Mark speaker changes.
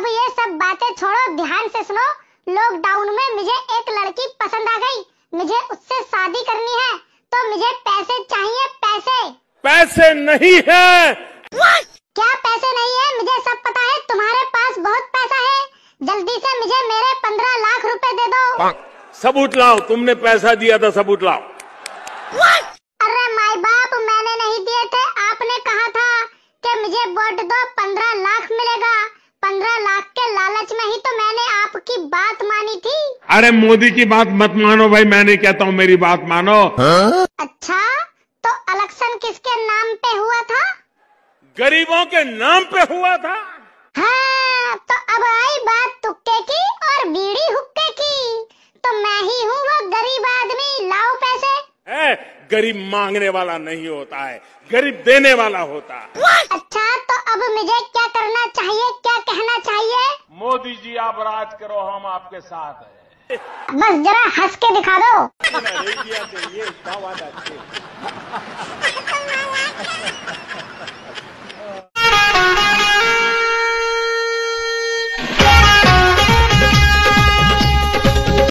Speaker 1: अब ये सब बातें छोड़ो ध्यान से सुनो लॉकडाउन में मुझे एक लड़की पसंद आ गई मुझे उससे शादी करनी है तो मुझे पैसे चाहिए पैसे पैसे नहीं है क्या पैसे नहीं है मुझे सब पता है तुम्हारे पास बहुत पैसा है जल्दी से मुझे मेरे पंद्रह लाख रुपए दे दो सबूत लाओ तुमने पैसा दिया था सबूत लाओ What? अरे माई बाप मैंने नहीं दिए थे आपने कहा था कि मुझे वोट दो पंद्रह लाख मिलेगा बात मानी थी अरे मोदी की बात मत मानो भाई मैं नहीं कहता हूँ मेरी बात मानो हा? अच्छा तो इलेक्शन किसके नाम पे हुआ था गरीबों के नाम पे हुआ था हाँ तो अब आई बात तुक्के की और बीड़ी हुक्के की तो मैं ही हूँ वो गरीब आदमी लाओ पैसे ए, गरीब मांगने वाला नहीं होता है गरीब देने वाला होता है अच्छा तो अब मुझे क्या मोदी जी आप राज करो हम आपके साथ हैं बस जरा हंस के दिखा दो